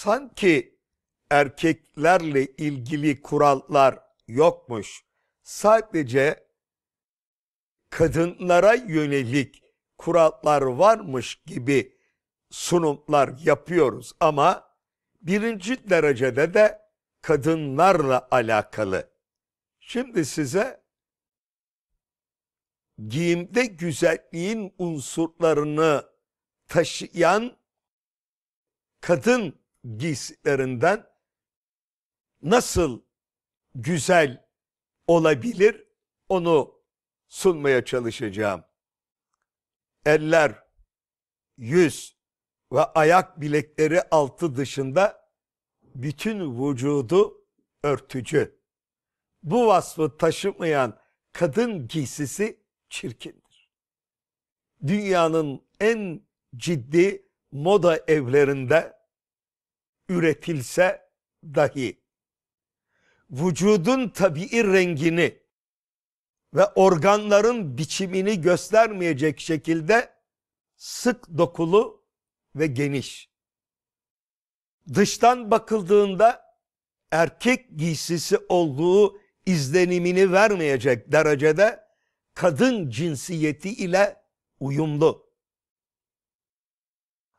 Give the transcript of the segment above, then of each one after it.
sanki erkeklerle ilgili kurallar yokmuş. Sadece kadınlara yönelik kurallar varmış gibi sunumlar yapıyoruz ama birinci derecede de kadınlarla alakalı. Şimdi size giyimde güzelliğin unsurlarını taşıyan kadın giysilerinden nasıl güzel olabilir onu sunmaya çalışacağım. Eller, yüz ve ayak bilekleri altı dışında bütün vücudu örtücü. Bu vasfı taşımayan kadın giysisi çirkindir. Dünyanın en ciddi moda evlerinde üretilse dahi vücudun tabii rengini ve organların biçimini göstermeyecek şekilde sık dokulu ve geniş. Dıştan bakıldığında erkek giysisi olduğu izlenimini vermeyecek derecede kadın cinsiyeti ile uyumlu.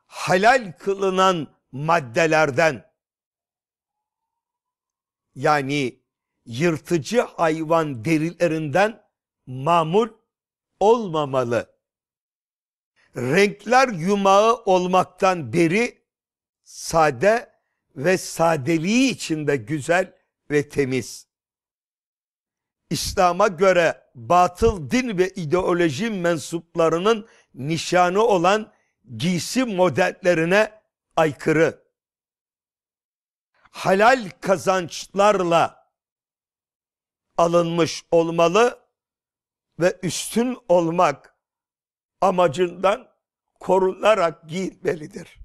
Halal kılınan maddelerden yani yırtıcı hayvan derilerinden mamul olmamalı. Renkler yumağı olmaktan beri sade ve sadeliği içinde güzel ve temiz. İslam'a göre batıl din ve ideoloji mensuplarının nişanı olan giysi modellerine aykırı halal kazançlarla alınmış olmalı ve üstün olmak amacından korunarak giyinmelidir.